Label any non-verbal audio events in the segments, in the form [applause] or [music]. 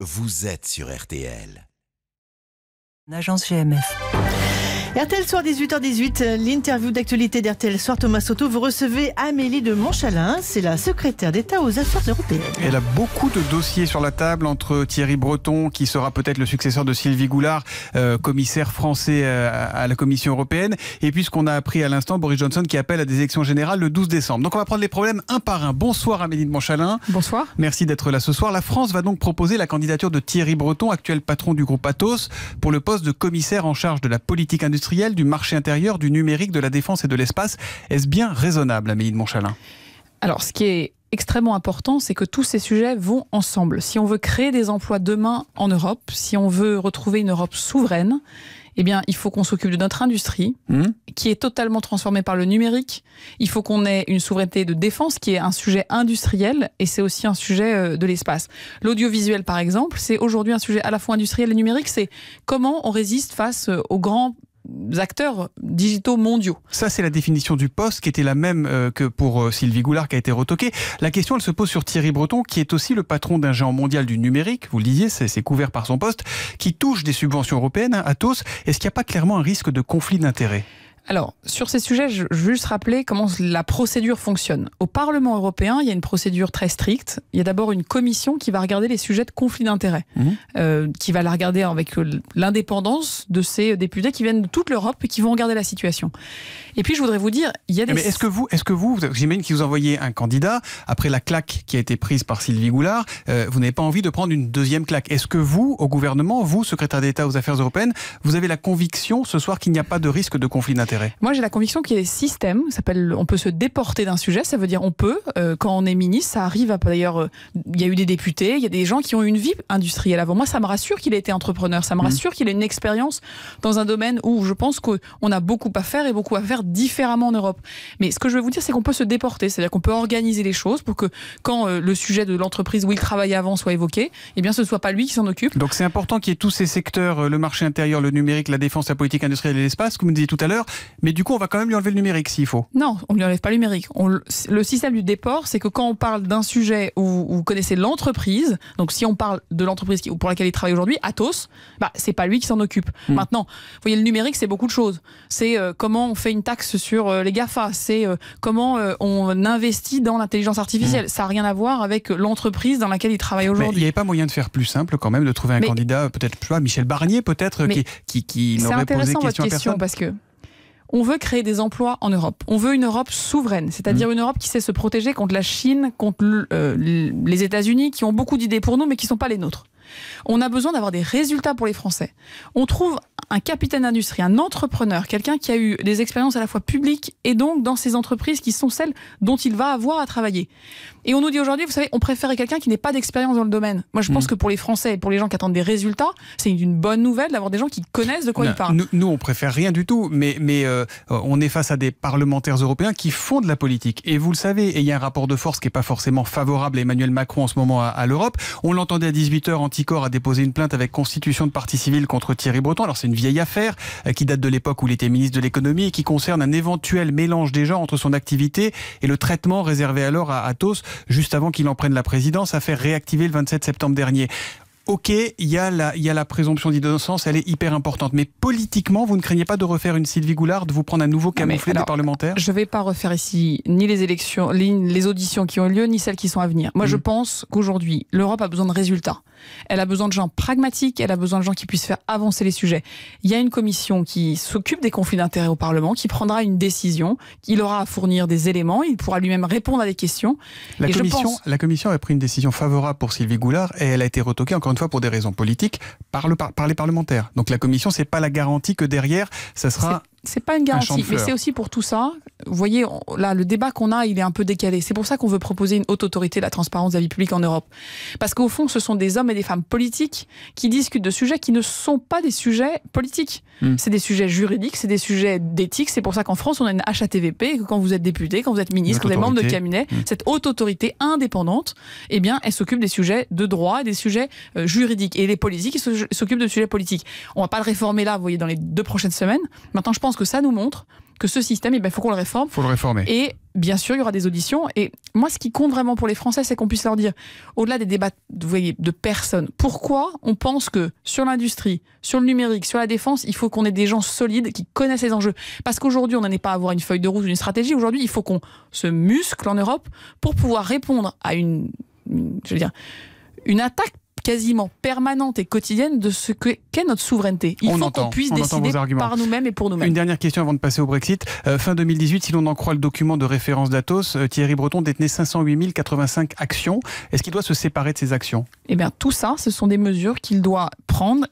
Vous êtes sur RTL. Agence GMF. RTL Soir 18h18, euh, l'interview d'actualité d'RTL Soir Thomas Soto. Vous recevez Amélie de Montchalin, c'est la secrétaire d'État aux Affaires européennes. Elle a beaucoup de dossiers sur la table entre Thierry Breton, qui sera peut-être le successeur de Sylvie Goulard, euh, commissaire français euh, à la Commission européenne, et puis ce qu'on a appris à l'instant, Boris Johnson qui appelle à des élections générales le 12 décembre. Donc on va prendre les problèmes un par un. Bonsoir Amélie de Montchalin. Bonsoir. Merci d'être là ce soir. La France va donc proposer la candidature de Thierry Breton, actuel patron du groupe Atos, pour le poste de commissaire en charge de la politique industrielle industriel du marché intérieur, du numérique, de la défense et de l'espace. Est-ce bien raisonnable, Amélie de Montchalin Alors, ce qui est extrêmement important, c'est que tous ces sujets vont ensemble. Si on veut créer des emplois demain en Europe, si on veut retrouver une Europe souveraine, eh bien, il faut qu'on s'occupe de notre industrie, mmh. qui est totalement transformée par le numérique. Il faut qu'on ait une souveraineté de défense, qui est un sujet industriel, et c'est aussi un sujet euh, de l'espace. L'audiovisuel, par exemple, c'est aujourd'hui un sujet à la fois industriel et numérique. C'est comment on résiste face euh, aux grands acteurs digitaux mondiaux. Ça, c'est la définition du poste qui était la même euh, que pour euh, Sylvie Goulard qui a été retoquée. La question, elle se pose sur Thierry Breton, qui est aussi le patron d'un géant mondial du numérique, vous le disiez, c'est couvert par son poste, qui touche des subventions européennes hein, à tous. Est-ce qu'il n'y a pas clairement un risque de conflit d'intérêts alors, sur ces sujets, je veux juste rappeler comment la procédure fonctionne. Au Parlement européen, il y a une procédure très stricte. Il y a d'abord une commission qui va regarder les sujets de conflit d'intérêts, mhm. euh, qui va la regarder avec euh, l'indépendance de ces députés qui viennent de toute l'Europe et qui vont regarder la situation. Et puis, je voudrais vous dire, il y a eh des... Mais est-ce que vous, est-ce que vous, j'imagine que vous envoyez un candidat, après la claque qui a été prise par Sylvie Goulard, euh, vous n'avez pas envie de prendre une deuxième claque. Est-ce que vous, au gouvernement, vous, secrétaire d'État aux Affaires européennes, vous avez la conviction ce soir qu'il n'y a pas de risque de conflit d'intérêts moi, j'ai la conviction qu'il y a des systèmes, ça s'appelle on peut se déporter d'un sujet, ça veut dire on peut, euh, quand on est ministre, ça arrive à. D'ailleurs, euh, il y a eu des députés, il y a des gens qui ont eu une vie industrielle avant. Moi, ça me rassure qu'il ait été entrepreneur, ça me mmh. rassure qu'il ait une expérience dans un domaine où je pense qu'on a beaucoup à faire et beaucoup à faire différemment en Europe. Mais ce que je veux vous dire, c'est qu'on peut se déporter, c'est-à-dire qu'on peut organiser les choses pour que quand euh, le sujet de l'entreprise où il travaillait avant soit évoqué, eh bien, ce ne soit pas lui qui s'en occupe. Donc, c'est important qu'il y ait tous ces secteurs, le marché intérieur, le numérique, la défense, la politique industrielle et l'espace, comme vous disiez tout à l'heure, mais du coup, on va quand même lui enlever le numérique s'il faut. Non, on ne lui enlève pas le numérique. le système du déport, c'est que quand on parle d'un sujet où, vous connaissez l'entreprise, donc si on parle de l'entreprise pour laquelle il travaille aujourd'hui, Atos, bah, c'est pas lui qui s'en occupe. Hmm. Maintenant, vous voyez, le numérique, c'est beaucoup de choses. C'est euh, comment on fait une taxe sur euh, les GAFA, c'est euh, comment on investit dans l'intelligence artificielle. Hmm. Ça n'a rien à voir avec l'entreprise dans laquelle il travaille aujourd'hui. Il n'y avait pas moyen de faire plus simple quand même, de trouver un candidat, peut-être, je Michel Barnier peut-être, qui, qui, qui n'aurait posé question, votre question personne. parce que on veut créer des emplois en Europe. On veut une Europe souveraine, c'est-à-dire mm. une Europe qui sait se protéger contre la Chine, contre euh, les États-Unis, qui ont beaucoup d'idées pour nous, mais qui ne sont pas les nôtres. On a besoin d'avoir des résultats pour les Français. On trouve un capitaine d'industrie, un entrepreneur, quelqu'un qui a eu des expériences à la fois publiques et donc dans ces entreprises qui sont celles dont il va avoir à travailler. Et on nous dit aujourd'hui, vous savez, on préférait quelqu'un qui n'ait pas d'expérience dans le domaine. Moi, je pense mm. que pour les Français et pour les gens qui attendent des résultats, c'est une bonne nouvelle d'avoir des gens qui connaissent de quoi ils parlent. Nous, on préfère rien du tout, mais, mais euh, on est face à des parlementaires européens qui font de la politique. Et vous le savez, il y a un rapport de force qui n'est pas forcément favorable à Emmanuel Macron en ce moment à, l'Europe. On l'entendait à 18h a déposé une plainte avec constitution de partie civile contre Thierry Breton. Alors c'est une vieille affaire euh, qui date de l'époque où il était ministre de l'économie et qui concerne un éventuel mélange des genres entre son activité et le traitement réservé alors à Athos juste avant qu'il en prenne la présidence, à faire réactiver le 27 septembre dernier ok, il y, a la, y a la présomption d'innocence, elle est hyper importante. Mais politiquement, vous ne craignez pas de refaire une Sylvie Goulard, de vous prendre un nouveau ah, camouflet des parlementaires Je ne vais pas refaire ici ni les élections, les, auditions qui ont lieu, ni celles qui sont à venir. Moi, je mmh. pense qu'aujourd'hui, l'Europe a besoin de résultats. Elle a besoin de gens pragmatiques, elle a besoin de gens qui puissent faire avancer les sujets. Il y a une commission qui s'occupe des conflits d'intérêts au Parlement, qui prendra une décision, il aura à fournir des éléments, il pourra lui-même répondre à des questions. La, commission, la commission a pris une décision favorable pour Sylvie Goulard et elle a été retoquée encore une fois, pour des raisons politiques, par, le, par les parlementaires. Donc la commission, c'est pas la garantie que derrière, ça sera c'est pas une garantie, mais c'est aussi pour tout ça. Vous voyez, là, le débat qu'on a, il est un peu décalé. C'est pour ça qu'on veut proposer une haute autorité de la transparence de la vie publique en Europe. Parce qu'au fond, ce sont des hommes et des femmes politiques qui discutent de sujets qui ne sont pas des sujets politiques. Hmm. C'est des sujets juridiques, c'est des sujets d'éthique. C'est pour ça qu'en France, on a une HATVP. Que quand vous êtes député, quand vous êtes ministre, quand vous êtes membre de cabinet, hmm. cette haute autorité indépendante, eh bien, elle s'occupe des sujets de droit, des sujets euh, juridiques. Et les politiques, ils s'occupent de sujets politiques. On va pas le réformer là, vous voyez, dans les deux prochaines semaines. Maintenant, je pense pense que ça nous montre que ce système, il eh ben, faut qu'on le réforme. faut le réformer. Et bien sûr, il y aura des auditions. Et moi, ce qui compte vraiment pour les Français, c'est qu'on puisse leur dire, au-delà des débats de personnes, pourquoi on pense que sur l'industrie, sur le numérique, sur la défense, il faut qu'on ait des gens solides qui connaissent les enjeux. Parce qu'aujourd'hui, on n'en est pas à avoir une feuille de route, une stratégie. Aujourd'hui, il faut qu'on se muscle en Europe pour pouvoir répondre à une, je veux dire, une attaque quasiment permanente et quotidienne de ce qu'est notre souveraineté. Il on faut qu'on puisse décider par nous-mêmes et pour nous-mêmes. Une dernière question avant de passer au Brexit. Euh, fin 2018, si l'on en croit le document de référence d'Atos, euh, Thierry Breton détenait 508 085 actions. Est-ce qu'il doit se séparer de ces actions Eh bien, tout ça, ce sont des mesures qu'il doit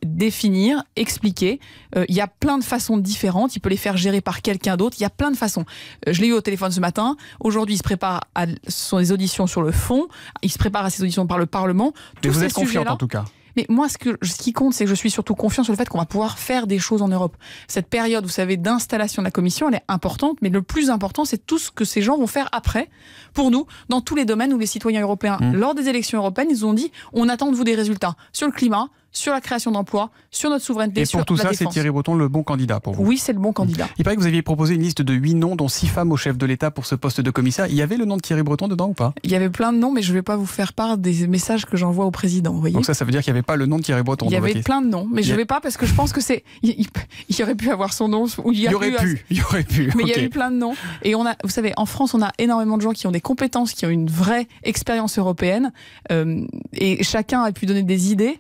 définir, expliquer. Euh, il y a plein de façons différentes. Il peut les faire gérer par quelqu'un d'autre. Il y a plein de façons. Euh, je l'ai eu au téléphone ce matin. Aujourd'hui, il se prépare à ses auditions sur le fond. Il se prépare à ses auditions par le Parlement. vous êtes confiante en tout cas. Mais moi, ce, que, qui compte, c'est que je suis surtout confiant sur le fait qu'on va pouvoir faire des choses en Europe. Cette période, vous savez, d'installation de la Commission, elle est importante, mais le plus important, c'est tout ce que ces gens vont faire après, pour nous, dans tous les domaines où les citoyens européens, mmh. lors des élections européennes, ils ont dit on attend de vous des résultats sur le climat, sur la création d'emplois, sur notre souveraineté. Et pour sur tout ça, c'est Thierry Breton le bon candidat pour vous Oui, c'est le bon candidat. Il paraît que vous aviez proposé une liste de huit noms, dont six femmes au chef de l'État pour ce poste de commissaire. Il y avait le nom de Thierry Breton dedans ou pas Il y avait plein de noms, mais je ne vais pas vous faire part des messages que j'envoie au président. voyez Donc ça, ça veut dire qu'il n'y avait pas le nom de Thierry Breton. Il y avait plein de noms, mais je ne vais pas parce que je pense que c'est. Il, y aurait pu avoir son nom. il, y, a il aurait pu. Il y aurait pu. Mais il y a eu plein de noms. Et on a, vous savez, en France, on a énormément de gens qui ont des compétences, qui ont une vraie expérience européenne, euh, et chacun a pu donner des idées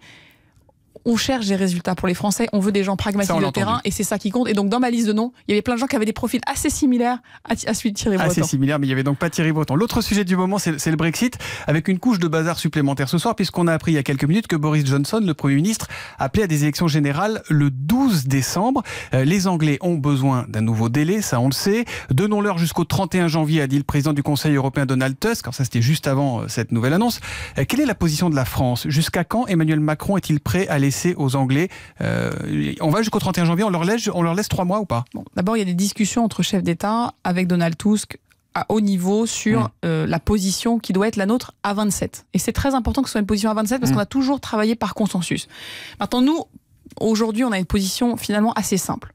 on cherche des résultats pour les Français, on veut des gens pragmatiques de le terrain, et c'est ça qui compte. Et donc, dans ma liste de noms, il y avait plein de gens qui avaient des profils assez similaires à, celui de Thierry Breton. Assez similaires, mais il n'y avait donc pas Thierry Breton. L'autre sujet du moment, c'est le Brexit, avec une couche de bazar supplémentaire ce soir, puisqu'on a appris il y a quelques minutes que Boris Johnson, le Premier ministre, appelait à des élections générales le 12 décembre. Euh, les Anglais ont besoin d'un nouveau délai, ça on le sait. Donnons-leur jusqu'au 31 janvier, a dit le président du Conseil européen Donald Tusk. Alors ça c'était juste avant euh, cette nouvelle annonce. Euh, quelle est la position de la France Jusqu'à quand Emmanuel Macron est-il prêt à laisser aux Anglais. Euh, on va jusqu'au 31 janvier, on leur laisse, on leur laisse trois mois ou pas D'abord, il y a des discussions entre chefs d'État avec Donald Tusk à haut niveau sur mm. euh, la position qui doit être la nôtre à 27. Et c'est très important que ce soit une position à 27 parce mm. qu'on a toujours travaillé par consensus. Maintenant, nous, aujourd'hui, on a une position finalement assez simple.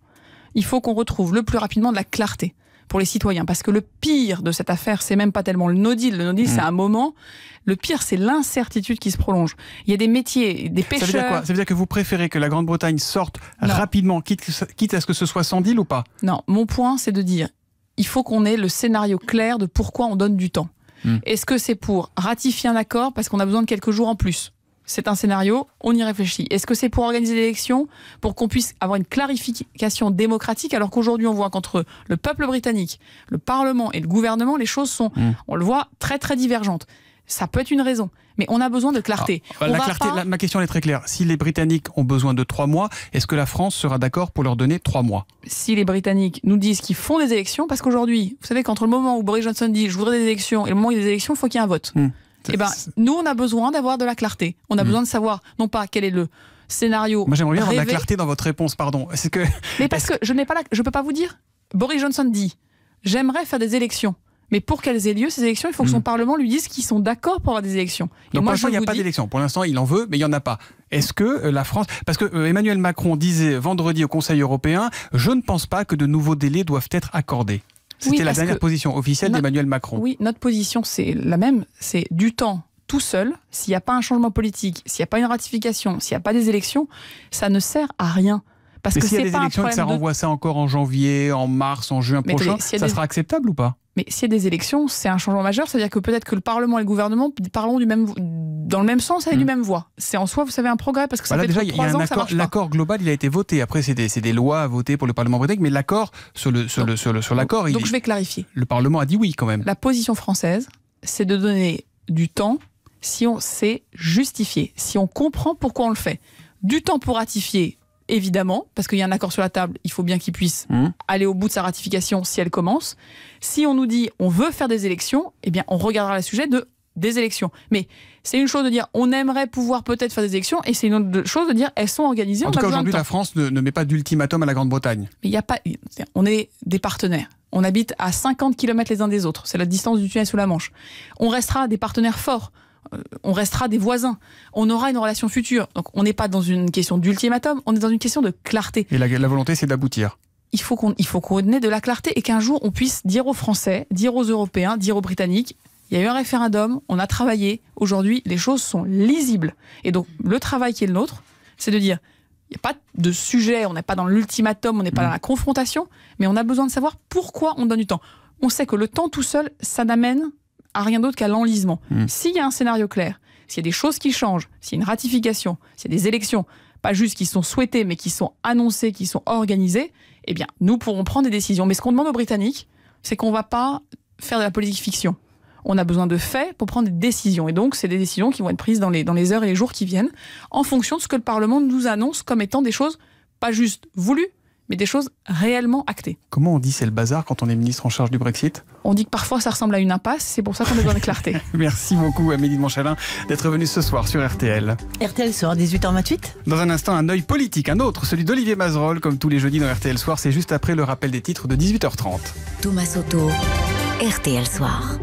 Il faut qu'on retrouve le plus rapidement de la clarté pour les citoyens. Parce que le pire de cette affaire, c'est même pas tellement le no deal. Le no deal, mm. c'est un moment. Le pire, c'est l'incertitude qui se prolonge. Il y a des métiers, des pêcheurs. Ça veut dire quoi Ça veut dire que vous préférez que la Grande-Bretagne sorte rapidement, quitte à ce que ce soit sans deal ou pas Non, mon point, c'est de dire il faut qu'on ait le scénario clair de pourquoi on donne du temps. Mm. Est-ce que c'est pour ratifier un accord parce qu'on a besoin de quelques jours en plus c'est un scénario, on y réfléchit. Est-ce que c'est pour organiser l'élection, pour qu'on puisse avoir une clarification démocratique, alors qu'aujourd'hui on voit qu'entre le peuple britannique, le Parlement et le gouvernement, les choses sont, hmm. on le voit, très très divergentes ça peut être une raison. Mais on a besoin de clarté. Ah, ma question est très claire. Si les Britanniques ont besoin de trois mois, est-ce que la France sera d'accord pour leur donner trois mois Si les Britanniques nous disent qu'ils font des élections, parce qu'aujourd'hui, vous savez qu'entre le moment où Boris Johnson dit je voudrais des élections et le moment où il y a des élections, il faut qu'il y ait un vote. Hmm. Eh ben, nous, on a besoin d'avoir de la clarté. On a hmm. besoin de savoir, non pas quel est le scénario. Moi, j'aimerais bien avoir de la clarté dans votre réponse, pardon. Que... Mais parce que je n'ai pas la... je peux pas vous dire. Boris Johnson dit J'aimerais faire des élections. Mais pour qu'elles aient lieu, ces élections, il faut que son hmm. Parlement lui dise qu'ils sont d'accord pour avoir des élections. pour il n'y a pas d'élection. Pour l'instant, il en veut, mais il n'y en a pas. Est-ce que euh, la France. Parce que euh, Emmanuel Macron disait vendredi au Conseil européen Je ne pense pas que de nouveaux délais doivent être accordés. C'était la dernière position officielle d'Emmanuel Macron. Oui, notre position, c'est la même, c'est du temps tout seul, s'il n'y a pas un changement politique, s'il n'y a pas une ratification, s'il n'y a pas des élections, ça ne sert à rien. Parce mais que s'il y a des élections et que ça renvoie ça encore en janvier, en mars, en juin prochain, ça sera acceptable ou pas mais s'il y a des élections, c'est un changement majeur, c'est-à-dire que peut-être que le Parlement et le gouvernement parlons du même, dans le même sens avec mmh. même même voix. C'est en soi, vous savez, un progrès parce que ça fait déjà, trois y a ans un accord, L'accord global, il a été voté. Après, c'est des, lois à voter pour le Parlement britannique, mais l'accord sur l'accord, donc, donc je vais clarifier. Le Parlement a dit oui quand même. La position française, c'est de donner du temps si on sait justifier, si on comprend pourquoi on le fait. Du temps pour ratifier, évidemment, parce qu'il y a un accord sur la table, il faut bien qu'il puisse hmm. aller au bout de sa ratification si elle commence. Si on nous dit on veut faire des élections, eh bien on regardera le sujet de des élections. Mais c'est une chose de dire on aimerait pouvoir peut-être faire des élections et c'est une autre chose de dire elles sont organisées. En tout aujourd'hui, la France ne, met pas d'ultimatum à la Grande-Bretagne. il y a pas. On est des partenaires. On habite à 50 km les uns des autres. C'est la distance du tunnel sous la Manche. On restera des partenaires forts. Euh, on restera des voisins. On aura une relation future. Donc on n'est pas dans une question d'ultimatum, on est dans une question de clarté. Et la, volonté, c'est d'aboutir il faut qu'on il faut qu'on ait de la clarté et qu'un jour on puisse dire aux Français, dire aux Européens, dire aux Britanniques, il y a eu un référendum, on a travaillé. Aujourd'hui, les choses sont lisibles. Et donc, le travail qui est le nôtre, c'est de dire il n'y a pas de sujet, on n'est pas dans l'ultimatum, on n'est pas mm. dans la confrontation, mais on a besoin de savoir pourquoi on donne du temps. On sait que le temps tout seul, ça n'amène à rien d'autre qu'à l'enlisement. Mm. S'il y a un scénario clair, s'il y a des choses qui changent, s'il y a une ratification, s'il y a des élections, pas juste qui sont souhaitées, mais qui sont annoncées, qui sont organisées, eh bien, nous pourrons prendre des décisions. Mais ce qu'on demande aux Britanniques, c'est qu'on ne va pas faire de la politique fiction on a besoin de faits pour prendre des décisions. Et donc, c'est des décisions qui vont être prises dans les, dans les heures et les jours qui viennent, en fonction de ce que le Parlement nous annonce comme étant des choses pas juste voulues, mais des choses réellement actées. Comment on dit c'est le bazar quand on est ministre en charge du Brexit On dit que parfois ça ressemble à une impasse, c'est pour ça qu'on a besoin de clarté. [laughs] Merci beaucoup Amélie de Montchalin d'être venue ce soir sur RTL. RTL soir 18h28. Dans un instant un œil politique, un autre, celui d'Olivier Mazerolle comme tous les jeudis dans RTL soir, c'est juste après le rappel des titres de 18h30. Thomas RTL soir.